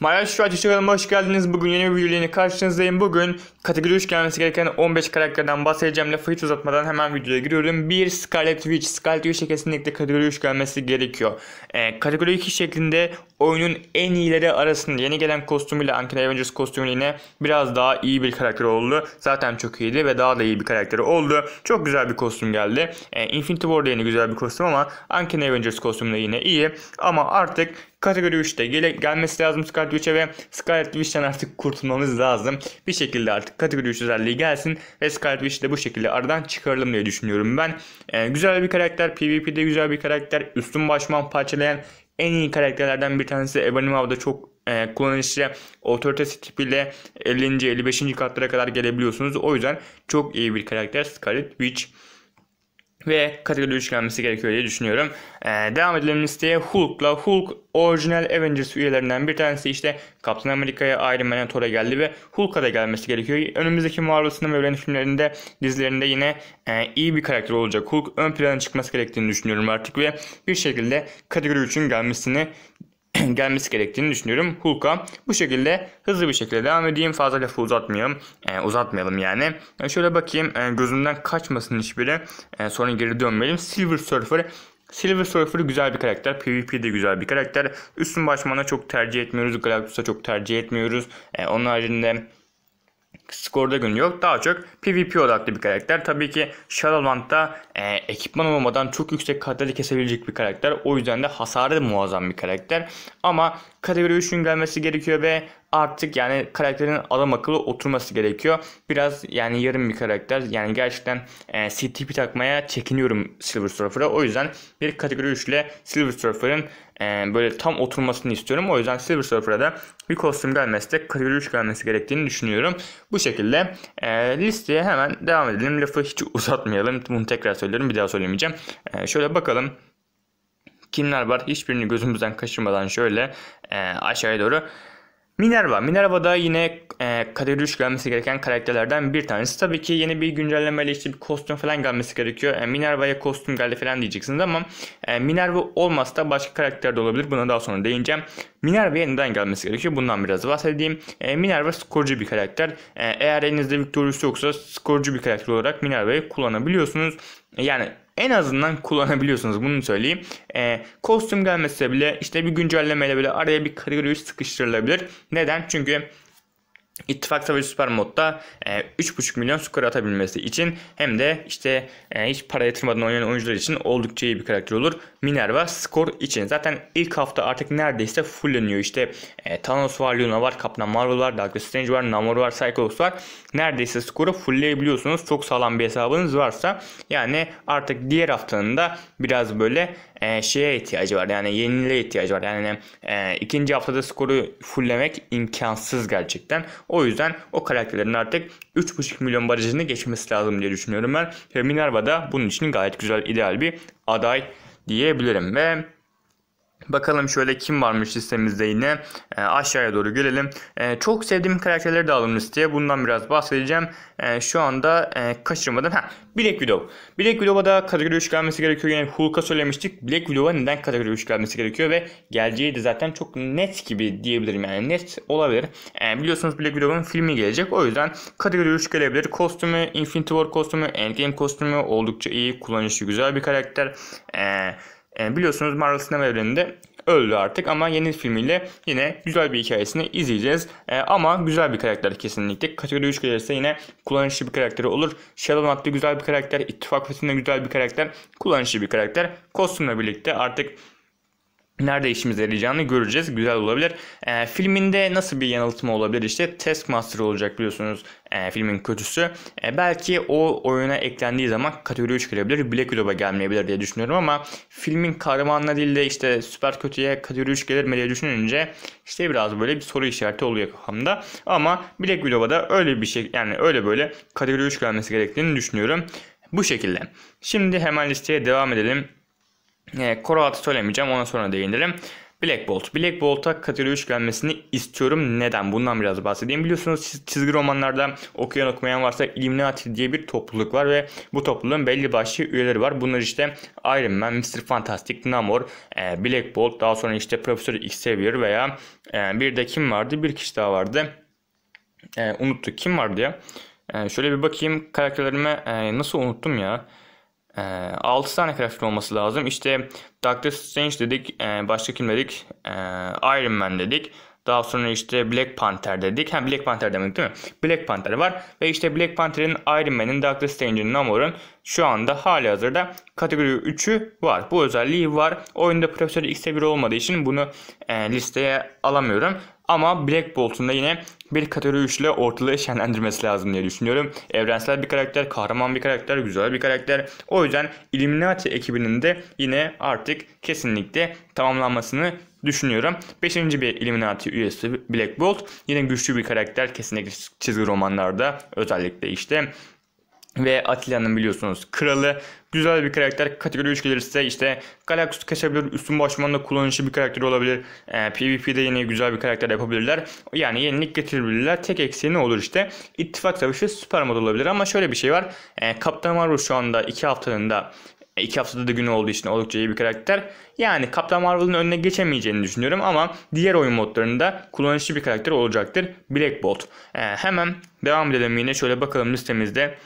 Maraş Şu Ateşi kanalıma hoş geldiniz. Bugün yeni bir videoyla karşınızdayım. Bugün kategori 3 gelmesi gereken 15 karakterden bahsedeceğim. Lafı hiç uzatmadan hemen videoya giriyorum. 1. Scarlet Witch. Scarlet Witch'e kesinlikle kategori 3 gelmesi gerekiyor. Ee, kategori 2 şeklinde oyunun en iyileri arasında yeni gelen kostümüyle Uncanny Avengers kostümü yine biraz daha iyi bir karakter oldu. Zaten çok iyiydi ve daha da iyi bir karakteri oldu. Çok güzel bir kostüm geldi. Ee, Infinity War'da yeni güzel bir kostüm ama Uncanny Avengers kostümü yine iyi. Ama artık Kategori 3'te gele, gelmesi lazım Scarlet Witch'e ve Scarlet Witch'ten artık kurtulmamız lazım. Bir şekilde artık kategori 3 özelliği gelsin ve Scarlet Witch'i de bu şekilde aradan çıkaralım diye düşünüyorum ben. Ee, güzel bir karakter, PvP'de güzel bir karakter, üstün başman parçalayan en iyi karakterlerden bir tanesi Ebony çok e, kullanıcı otoritesi tipiyle 50. 55. katlara kadar gelebiliyorsunuz. O yüzden çok iyi bir karakter Scarlet Witch ve kategori üçlenmesi gerekiyor diye düşünüyorum. Ee, devam edelim listeye Hulk'la. Hulk orijinal Avengers üyelerinden bir tanesi işte Captain Amerika'ya Iron Man'e Thor'a geldi ve Hulk'a da gelmesi gerekiyor. Önümüzdeki Marvel sinema evreni filmlerinde dizilerinde yine e, iyi bir karakter olacak. Hulk ön plana çıkması gerektiğini düşünüyorum artık ve bir şekilde kategori 3'ün gelmesini gelmesi gerektiğini düşünüyorum. Hulk'a bu şekilde hızlı bir şekilde devam edeyim. Fazla lafı uzatmıyorum. E, uzatmayalım yani. E, şöyle bakayım e, gözümden kaçmasın hiçbiri. E, sonra geri dönmeyelim. Silver Surfer Silver Surfer güzel bir karakter. PvP de güzel bir karakter. Üstün başmana çok tercih etmiyoruz. Galactus'a çok tercih etmiyoruz. E, onun haricinde skorda gün yok. Daha çok PvP odaklı bir karakter. Tabii ki Shadowland'da e, ekipman olmadan çok yüksek katleri kesebilecek bir karakter. O yüzden de hasarı muazzam bir karakter. Ama kategori 3'ün gelmesi gerekiyor ve artık yani karakterin adam akıllı oturması gerekiyor. Biraz yani yarım bir karakter. Yani gerçekten e, CTP takmaya çekiniyorum Silver Surfer'a. O yüzden bir kategori 3 ile Silver Surfer'ın e, böyle tam oturmasını istiyorum. O yüzden Silver Surfer'a da bir kostüm gelmesi de kategori 3 gelmesi gerektiğini düşünüyorum. Bu şekilde e, listeye hemen devam edelim. Lafı hiç uzatmayalım. Bunu tekrar söylüyorum. Bir daha söylemeyeceğim. E, şöyle bakalım kimler var hiçbirini gözümüzden kaçırmadan şöyle e, aşağıya doğru Minerva. Minerva da yine e, kaderi 3 gelmesi gereken karakterlerden bir tanesi. Tabii ki yeni bir güncellemeyle işte bir kostüm falan gelmesi gerekiyor. E, Minerva'ya kostüm geldi falan diyeceksiniz ama e, Minerva olmazsa da başka karakter de olabilir. Buna daha sonra değineceğim. Minerva'ya neden gelmesi gerekiyor? Bundan biraz bahsedeyim. E, Minerva skorcu bir karakter. E, eğer elinizde Victorious yoksa skorcu bir karakter olarak Minerva'yı kullanabiliyorsunuz. Yani en azından kullanabiliyorsunuz bunu söyleyeyim. E, kostüm gelmese bile işte bir güncellemeyle bile araya bir kategori sıkıştırılabilir. Neden? Çünkü İttifak ve süper modda e, 3.5 milyon skor atabilmesi için hem de işte e, hiç para yatırmadan oynayan oyuncular için oldukça iyi bir karakter olur. Minerva skor için. Zaten ilk hafta artık neredeyse fulleniyor İşte e, Thanos var, Luna var, Kaptan Marvel var, Doctor Strange var, Namor var, Cyclops var. Neredeyse skoru fullleyebiliyorsunuz. Çok sağlam bir hesabınız varsa. Yani artık diğer haftanın da biraz böyle e, şeye ihtiyacı var. Yani yeniliğe ihtiyacı var. Yani e, ikinci haftada skoru fulllemek imkansız gerçekten. O yüzden o karakterlerin artık 3.5 milyon barajını geçmesi lazım diye düşünüyorum ben. Ve Minerva da bunun için gayet güzel ideal bir aday diyebilirim ve Bakalım şöyle kim varmış listemizde yine. E, aşağıya doğru görelim E, ee, çok sevdiğim karakterleri de aldım listeye. Bundan biraz bahsedeceğim. E, şu anda e, kaçırmadan. Ha, Black Widow. Black Widow'a da kategori 3 gelmesi gerekiyor. Yani Hulk'a söylemiştik. Black Widow'a neden kategori 3 gelmesi gerekiyor ve geleceği de zaten çok net gibi diyebilirim. Yani net olabilir. E, biliyorsunuz Black Widow'un filmi gelecek. O yüzden kategori 3 gelebilir. Kostümü, Infinity War kostümü, Endgame kostümü oldukça iyi. Kullanışı güzel bir karakter. Eee e, biliyorsunuz Marvel Sinema Evreni'nde öldü artık ama yeni filmiyle yine güzel bir hikayesini izleyeceğiz. E, ama güzel bir karakter kesinlikle. Kategori 3 gelirse yine kullanışlı bir karakter olur. Shadow Knight'da güzel bir karakter, İttifak Fethi'nde güzel bir karakter, kullanışlı bir karakter. Kostümle birlikte artık nerede işimize yarayacağını göreceğiz. Güzel olabilir. E, filminde nasıl bir yanıltma olabilir? İşte Taskmaster olacak biliyorsunuz e, filmin kötüsü. E, belki o oyuna eklendiği zaman kategori kategoriye gelebilir, Black Widow'a gelmeyebilir diye düşünüyorum ama filmin kahramanına değil de işte süper kötüye kategori 3 gelir mi diye düşününce işte biraz böyle bir soru işareti oluyor kafamda. Ama Black Widow'a da öyle bir şey yani öyle böyle kategori 3 gelmesi gerektiğini düşünüyorum. Bu şekilde. Şimdi hemen listeye devam edelim. E, ee, Korrelatı söylemeyeceğim ona sonra değinirim. Black Bolt. Black Bolt'a kategori 3 gelmesini istiyorum. Neden? Bundan biraz bahsedeyim. Biliyorsunuz çizgi romanlarda okuyan okumayan varsa Illuminati diye bir topluluk var ve bu topluluğun belli başlı üyeleri var. Bunlar işte Iron Man, Mr. Fantastic, Namor, e, Black Bolt, daha sonra işte Profesör Xavier veya e, bir de kim vardı? Bir kişi daha vardı. E, Unuttu Kim vardı ya? Şöyle bir bakayım karakterlerime nasıl unuttum ya? 6 ee, tane karakter olması lazım. İşte Doctor Strange dedik. E, başka kim dedik? Ee, Iron Man dedik. Daha sonra işte Black Panther dedik. Ha Black Panther demek değil mi? Black Panther var. Ve işte Black Panther'in, Iron Man'in, Doctor Strange'in, Namor'un şu anda hali hazırda kategori 3'ü var. Bu özelliği var. Oyunda Profesör X seviye olmadığı için bunu listeye alamıyorum. Ama Black Bolt'un da yine bir kategori üçle ortalığı şenlendirmesi lazım diye düşünüyorum. Evrensel bir karakter, kahraman bir karakter, güzel bir karakter. O yüzden Illuminati ekibinin de yine artık kesinlikle tamamlanmasını düşünüyorum. Beşinci bir Illuminati üyesi Black Bolt. Yine güçlü bir karakter kesinlikle çizgi romanlarda özellikle işte ve Atilla'nın biliyorsunuz kralı güzel bir karakter. Kategori 3 gelirse işte Galactus kaçabilir. Üstün başmanla kullanışlı bir karakter olabilir. E, ee, PvP'de yine güzel bir karakter yapabilirler. Yani yenilik getirebilirler. Tek eksiği ne olur işte? İttifak savaşı süper mod olabilir ama şöyle bir şey var. E, Kaptan Marvel şu anda 2 haftanın da 2 e, haftada da günü olduğu için oldukça iyi bir karakter. Yani Captain Marvel'ın önüne geçemeyeceğini düşünüyorum ama diğer oyun modlarında kullanışlı bir karakter olacaktır Black Bolt. Ee, hemen devam edelim yine şöyle bakalım listemizde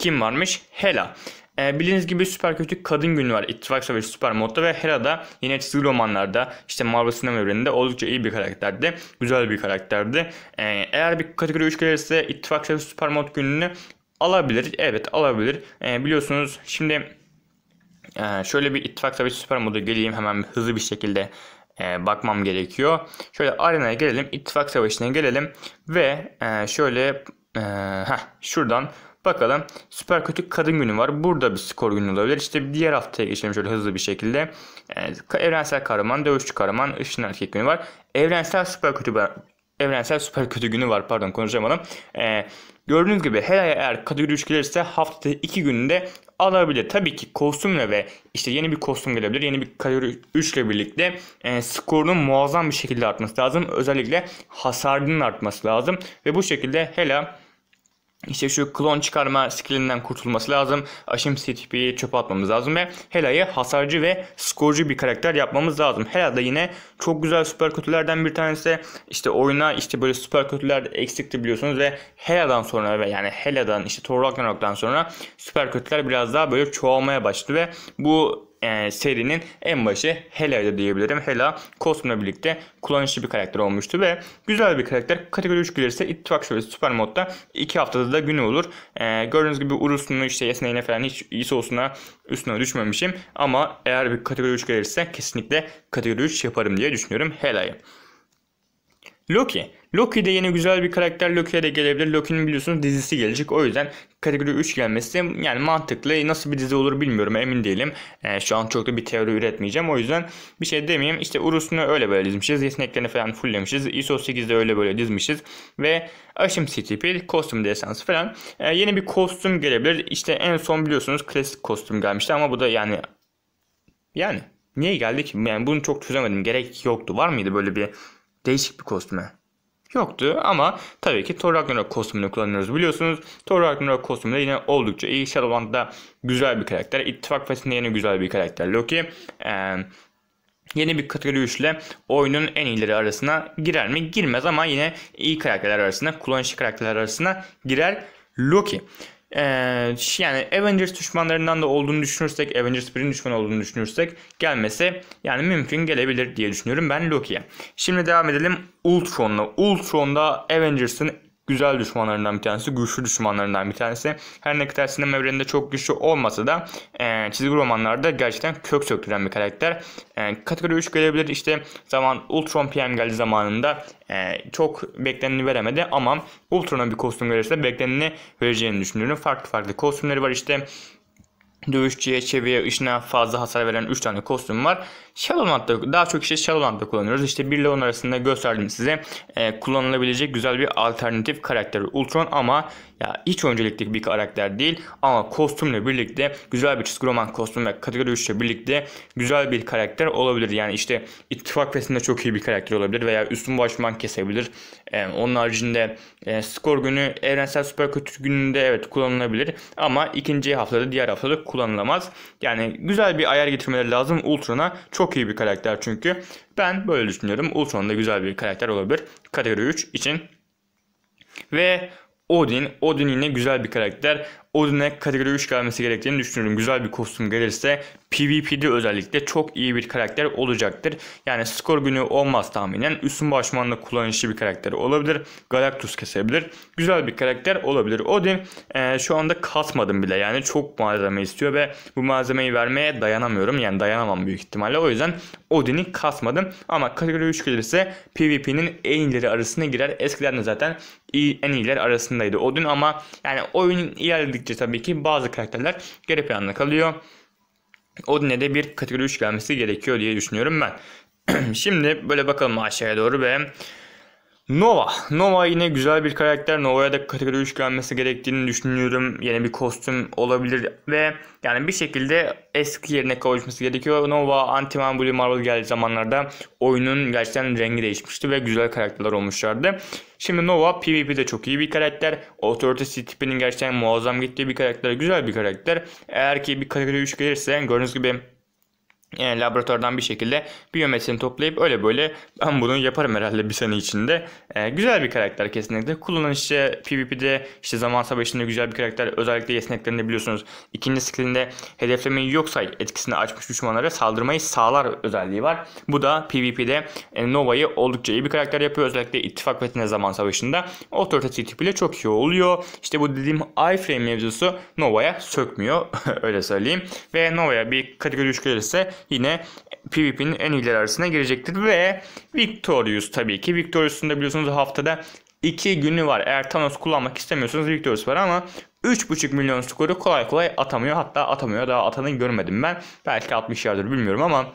kim varmış? Hela. E, bildiğiniz gibi süper kötü kadın günü var İttifak Savaşı Süper Mod'da ve Hera da yine çizgi romanlarda işte Marvel sinema evreninde oldukça iyi bir karakterdi. Güzel bir karakterdi. E, eğer bir kategori 3 gelirse İttifak Savaşı Süper Mod gününü alabilir. Evet alabilir. E, biliyorsunuz şimdi e, şöyle bir İttifak Savaşı Süper Mod'a geleyim hemen hızlı bir şekilde e, bakmam gerekiyor. Şöyle arenaya gelelim. İttifak Savaşı'na gelelim ve e, şöyle e, heh, şuradan Bakalım süper kötü kadın günü var. Burada bir skor günü olabilir. İşte bir diğer haftaya geçelim şöyle hızlı bir şekilde. Ee, Evrensel kahraman, dövüşçü kahraman, ışın erkek günü var. Evrensel süper kötü Evrensel Süper Kötü Günü var pardon konuşamadım. Ee, gördüğünüz gibi her ay eğer kategori 3 gelirse haftada 2 gününde alabilir. Tabii ki kostümle ve işte yeni bir kostüm gelebilir. Yeni bir kategori 3 ile birlikte e, skorunun muazzam bir şekilde artması lazım. Özellikle hasarının artması lazım. Ve bu şekilde hela işte şu klon çıkarma skillinden kurtulması lazım. Aşım CTP'yi çöpe atmamız lazım ve Hela'yı hasarcı ve skorcu bir karakter yapmamız lazım. Hela da yine çok güzel süper kötülerden bir tanesi. İşte oyuna işte böyle süper kötüler eksikti biliyorsunuz ve Hela'dan sonra ve yani Hela'dan işte Thor Ragnarok'tan sonra süper kötüler biraz daha böyle çoğalmaya başladı ve bu e, serinin en başı Hela'ydı diyebilirim. Hela Cosmo'la birlikte kullanışlı bir karakter olmuştu ve güzel bir karakter. Kategori 3 gelirse İttifak Şöbesi Süper Mod'da 2 haftada da günü olur. E, gördüğünüz gibi Urus'unu işte Yeseneğine falan hiç ISO'suna üstüne düşmemişim. Ama eğer bir kategori 3 gelirse kesinlikle kategori 3 yaparım diye düşünüyorum Hela'yı. Loki Loki de yine güzel bir karakter Loki'ye de gelebilir. Loki'nin biliyorsunuz dizisi gelecek. O yüzden kategori 3 gelmesi yani mantıklı. Nasıl bir dizi olur bilmiyorum emin değilim. E, şu an çok da bir teori üretmeyeceğim. O yüzden bir şey demeyeyim. İşte Urus'unu öyle böyle dizmişiz. Yeteneklerini falan fulllemişiz. ISO 8'de öyle böyle dizmişiz. Ve Aşım CTP, kostüm desensi falan. E, yeni bir kostüm gelebilir. İşte en son biliyorsunuz klasik kostüm gelmişti ama bu da yani yani niye geldi ki? Yani bunu çok çözemedim. Gerek yoktu. Var mıydı böyle bir değişik bir kostüme? yoktu ama tabii ki Thor Ragnarok kostümünü kullanıyoruz biliyorsunuz. Thor Ragnarok kostümü de yine oldukça iyi. Shadowland'da güzel bir karakter. İttifak Fesi'nde yine güzel bir karakter Loki. Ee, yeni bir kategori 3 ile oyunun en iyileri arasına girer mi? Girmez ama yine iyi karakterler arasına, kullanışlı karakterler arasına girer Loki e, yani Avengers düşmanlarından da olduğunu düşünürsek, Avengers 1'in düşman olduğunu düşünürsek gelmesi yani mümkün gelebilir diye düşünüyorum ben Loki'ye. Şimdi devam edelim Ultron'la. Ultron'da Avengers'ın güzel düşmanlarından bir tanesi, güçlü düşmanlarından bir tanesi. Her ne kadar sinema evreninde çok güçlü olmasa da e, çizgi romanlarda gerçekten kök söktüren bir karakter. E, kategori 3 gelebilir işte zaman Ultron PM geldi zamanında e, çok bekleneni veremedi ama Ultron'a bir kostüm verirse bekleneni vereceğini düşünüyorum. Farklı farklı kostümleri var işte Dövüşçüye, çeviye, ışına fazla hasar veren 3 tane kostüm var. Shadowland'da daha çok işte Shadowland'da kullanıyoruz. İşte 1 ile 10 arasında gösterdim size. E, kullanılabilecek güzel bir alternatif karakter. Ultron ama ya hiç öncelikli bir karakter değil. Ama kostümle birlikte güzel bir çizgi roman kostüm ve kategori 3 ile birlikte güzel bir karakter olabilir. Yani işte ittifak fesinde çok iyi bir karakter olabilir veya üstün başman kesebilir. E, onun haricinde e, skor günü evrensel süper kötü gününde evet kullanılabilir. Ama ikinci haftada diğer haftada kullanılabilir kullanılamaz. Yani güzel bir ayar getirmeleri lazım Ultron'a. Çok iyi bir karakter çünkü. Ben böyle düşünüyorum. Ultron da güzel bir karakter olabilir. Kategori 3 için. Ve Odin. Odin yine güzel bir karakter. Odin'e kategori 3 gelmesi gerektiğini düşünüyorum. Güzel bir kostüm gelirse PvP'de özellikle çok iyi bir karakter olacaktır. Yani skor günü olmaz tahminen. Üstün başmanla kullanışlı bir karakter olabilir. Galactus kesebilir. Güzel bir karakter olabilir. Odin e, şu anda kasmadım bile. Yani çok malzeme istiyor ve bu malzemeyi vermeye dayanamıyorum. Yani dayanamam büyük ihtimalle. O yüzden Odin'i kasmadım. Ama kategori 3 gelirse PvP'nin en ileri arasına girer. Eskiden de zaten en iyiler arasındaydı Odin ama yani oyunun ilerlediği büyüdükçe tabii ki bazı karakterler geri planda kalıyor. Odin'e de bir kategori 3 gelmesi gerekiyor diye düşünüyorum ben. Şimdi böyle bakalım aşağıya doğru ve Nova. Nova yine güzel bir karakter. Nova'ya da kategori 3 gelmesi gerektiğini düşünüyorum. Yeni bir kostüm olabilir ve yani bir şekilde eski yerine kavuşması gerekiyor. Nova, Ant-Man Blue Marvel geldiği zamanlarda oyunun gerçekten rengi değişmişti ve güzel karakterler olmuşlardı. Şimdi Nova PvP'de çok iyi bir karakter. Authority tipinin gerçekten muazzam gittiği bir karakter. Güzel bir karakter. Eğer ki bir kategori 3 gelirse gördüğünüz gibi yani laboratuvardan bir şekilde biyometrisini toplayıp öyle böyle ben bunu yaparım herhalde bir sene içinde. Ee, güzel bir karakter kesinlikle. Kullanan PvP'de işte zaman savaşında güzel bir karakter. Özellikle yeteneklerinde biliyorsunuz ikinci skillinde hedeflemeyi yoksa etkisini açmış düşmanlara saldırmayı sağlar özelliği var. Bu da PvP'de e, Nova'yı oldukça iyi bir karakter yapıyor. Özellikle ittifak ve zaman savaşında otorite tipiyle çok iyi oluyor. İşte bu dediğim iframe mevzusu Nova'ya sökmüyor. öyle söyleyeyim. Ve Nova'ya bir kategori 3 gelirse yine PvP'nin en iyileri arasına girecektir. Ve Victorious tabii ki. Victorious'un da biliyorsunuz haftada 2 günü var. Eğer Thanos kullanmak istemiyorsanız Victorious var ama 3.5 milyon skoru kolay kolay atamıyor. Hatta atamıyor. Daha atanı görmedim ben. Belki 60 yardır bilmiyorum ama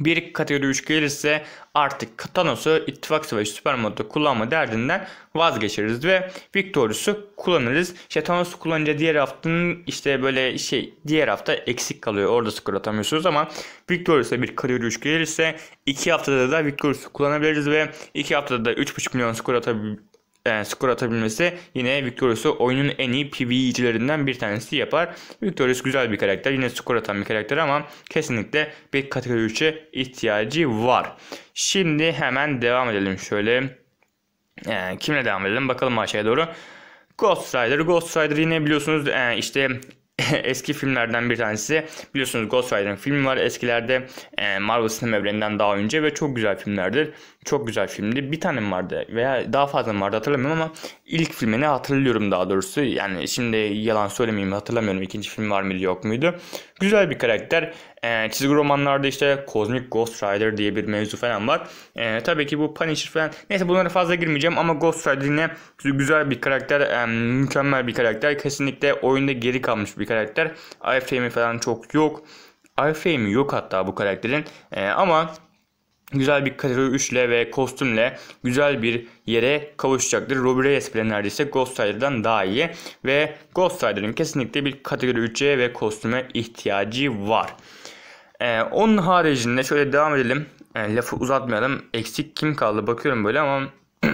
bir kategori 3 gelirse artık Thanos'u ittifak savaşı süper modda kullanma derdinden vazgeçeriz ve Victorious'u kullanırız. İşte Thanos'u kullanınca diğer haftanın işte böyle şey diğer hafta eksik kalıyor. Orada skor atamıyorsunuz ama Victorious'a bir kategori 3 gelirse 2 haftada da Victorius'u kullanabiliriz ve 2 haftada da 3.5 milyon skor atabiliriz yani e, skor atabilmesi yine Victorius'u oyunun en iyi PvE'cilerinden bir tanesi yapar. Victorious güzel bir karakter. Yine skor atan bir karakter ama kesinlikle bir kategori 3'e ihtiyacı var. Şimdi hemen devam edelim şöyle. Yani e, kimle devam edelim? Bakalım aşağıya doğru. Ghost Rider. Ghost Rider yine biliyorsunuz e, işte eski filmlerden bir tanesi. Biliyorsunuz Ghost Rider'ın filmi var eskilerde. Ee, Marvel sinema evreninden daha önce ve çok güzel filmlerdir. Çok güzel filmdi. Bir tanem vardı veya daha fazla vardı hatırlamıyorum ama ilk filmini hatırlıyorum daha doğrusu. Yani şimdi yalan söylemeyeyim hatırlamıyorum ikinci film var mıydı yok muydu. Güzel bir karakter. E, çizgi romanlarda işte Cosmic Ghost Rider diye bir mevzu falan var. E, tabii ki bu Punisher falan. Neyse bunlara fazla girmeyeceğim ama Ghost Rider yine güzel bir karakter. E, mükemmel bir karakter. Kesinlikle oyunda geri kalmış bir karakter. iframe'i falan çok yok. iframe'i yok hatta bu karakterin. E, ama güzel bir kategori 3'le ve kostümle güzel bir yere kavuşacaktır. Robbie Reyes bile neredeyse Ghost Rider'dan daha iyi ve Ghost Rider'ın kesinlikle bir kategori 3'e ve kostüme ihtiyacı var. Ee, onun haricinde şöyle devam edelim. Yani ee, lafı uzatmayalım. Eksik kim kaldı bakıyorum böyle ama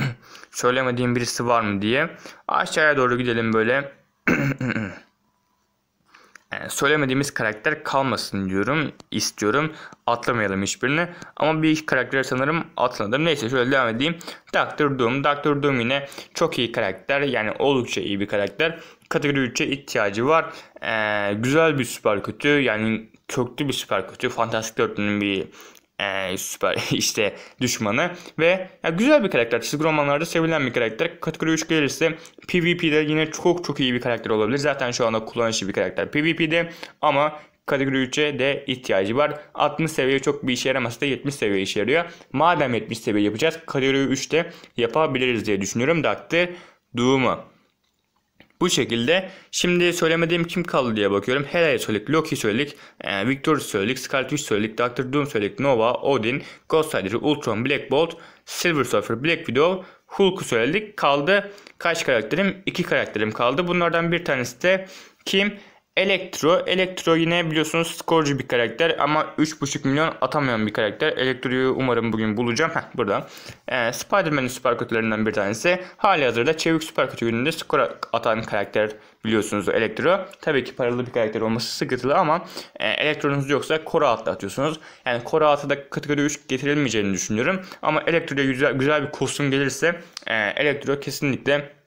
söylemediğim birisi var mı diye. Aşağıya doğru gidelim böyle. yani ee, söylemediğimiz karakter kalmasın diyorum, istiyorum. Atlamayalım hiçbirini. Ama bir karakter sanırım atladım. Neyse şöyle devam edeyim. Doctor Doom. Doctor Doom yine çok iyi karakter. Yani oldukça iyi bir karakter. Kategori 3'e ihtiyacı var. Ee, güzel bir süper kötü. Yani köklü bir süper kötü. Fantastik 4'ünün bir ee, süper işte düşmanı ve ya güzel bir karakter. Çizgi romanlarda sevilen bir karakter. Kategori 3 gelirse PvP'de yine çok çok iyi bir karakter olabilir. Zaten şu anda kullanışlı bir karakter PvP'de ama kategori 3'e de ihtiyacı var. 60 seviye çok bir işe yaramasa da 70 seviye işe yarıyor. Madem 70 seviye yapacağız kategori 3'te yapabiliriz diye düşünüyorum. Dakti Doom'u. Bu şekilde şimdi söylemediğim kim kaldı diye bakıyorum. Hela'yı söyledik, Loki söyledik, e, Victor söyledik, Scarlet Witch söyledik, Doctor Doom söyledik, Nova, Odin, Ghost Rider, Ultron, Black Bolt, Silver Surfer, Black Widow, Hulk'u söyledik. Kaldı kaç karakterim? İki karakterim kaldı. Bunlardan bir tanesi de kim? Elektro. Elektro yine biliyorsunuz skorcu bir karakter ama 3.5 milyon atamayan bir karakter. Elektro'yu umarım bugün bulacağım. Heh burada. Ee, Spider-Man'in süper kötülerinden bir tanesi. Hali hazırda çevik süper kötü gününde skor atan karakter biliyorsunuz Elektro. Tabii ki paralı bir karakter olması sıkıntılı ama e, Elektro'nuz yoksa Kora atıyorsunuz. Yani Kora atı da kategori 3 getirilmeyeceğini düşünüyorum. Ama Elektro'ya güzel, güzel bir kostüm gelirse e, Elektro kesinlikle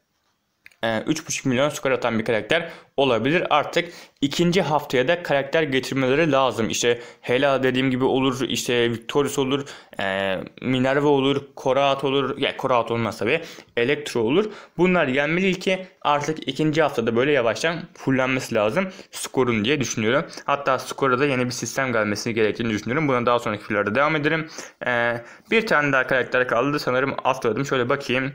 3.5 e, milyon skor atan bir karakter olabilir. Artık ikinci haftaya da karakter getirmeleri lazım. İşte Hela dediğim gibi olur, işte Victorious olur, e, Minerva olur, Koraat olur. Ya yani Koraat olmaz tabi. Elektro olur. Bunlar gelmeli ki artık ikinci haftada böyle yavaştan fullenmesi lazım skorun diye düşünüyorum. Hatta skora da yeni bir sistem gelmesi gerektiğini düşünüyorum. Buna daha sonraki filmlerde devam ederim. E, bir tane daha karakter kaldı. Sanırım atladım. Şöyle bakayım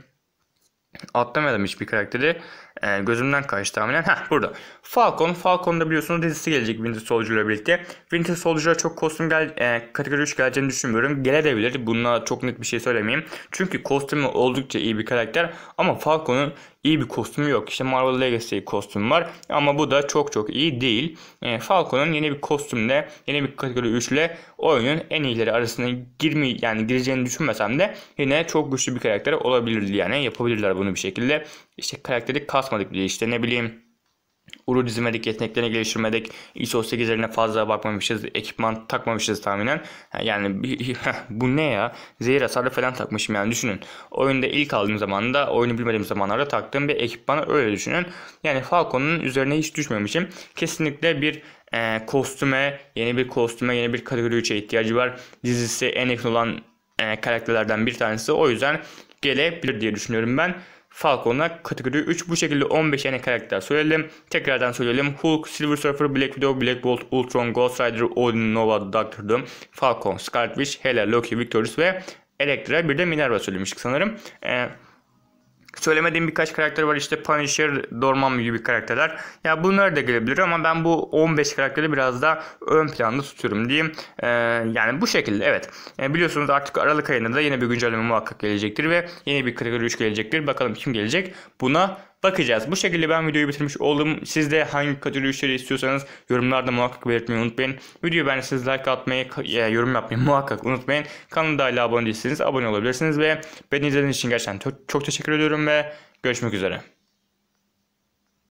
atlamadım hiçbir karakteri. E, gözümden kaçtı tahminen. Heh burada. Falcon. Falcon'da biliyorsunuz dizisi gelecek Winter Soldier'la birlikte. Winter Soldier'a çok kostüm gel, e, kategori 3 geleceğini düşünmüyorum. Gelebilir. Bununla çok net bir şey söylemeyeyim. Çünkü kostümü oldukça iyi bir karakter. Ama Falcon'un iyi bir kostümü yok. İşte Marvel Legacy kostüm var. Ama bu da çok çok iyi değil. E, Falcon'un yeni bir kostümle, yeni bir kategori 3 ile oyunun en iyileri arasında girme yani gireceğini düşünmesem de yine çok güçlü bir karakter olabilirdi yani. Yapabilirler bunu bir şekilde işte karakteri kasmadık diye işte ne bileyim Uru dizmedik, yeteneklerini geliştirmedik, ISO 8'lerine fazla bakmamışız, ekipman takmamışız tahminen. Yani bu ne ya? Zehir hasarı falan takmışım yani düşünün. Oyunda ilk aldığım zamanında, oyunu bilmediğim zamanlarda taktığım bir ekipmanı öyle düşünün. Yani Falcon'un üzerine hiç düşmemişim. Kesinlikle bir e, kostüme, yeni bir kostüme, yeni bir kategori 3'e ihtiyacı var. Dizisi en yakın olan e, karakterlerden bir tanesi. O yüzden gelebilir diye düşünüyorum ben. Falcon'a kategori 3. Bu şekilde 15 yeni karakter söyleyelim. Tekrardan söyleyelim. Hulk, Silver Surfer, Black Widow, Black Bolt, Ultron, Ghost Rider, Odin, Nova, Doctor Doom, Falcon, Scarlet Witch, Hela, Loki, Victorious ve Elektra bir de Minerva söylemiştik sanırım. Ee, Söylemediğim birkaç karakter var işte Punisher, Dormammu gibi karakterler. Ya bunlar da gelebilir ama ben bu 15 karakteri biraz da ön planda tutuyorum diyeyim. Ee, yani bu şekilde evet. Yani ee, biliyorsunuz artık Aralık ayında da yeni bir güncelleme muhakkak gelecektir ve yeni bir kategori 3 gelecektir. Bakalım kim gelecek buna bakacağız. Bu şekilde ben videoyu bitirmiş oldum. Siz de hangi kategori işleri istiyorsanız yorumlarda muhakkak belirtmeyi unutmayın. Videoyu beğendiyseniz like atmayı, yorum yapmayı muhakkak unutmayın. Kanalda hala abone değilseniz abone olabilirsiniz ve beni izlediğiniz için gerçekten çok, çok teşekkür ediyorum ve görüşmek üzere.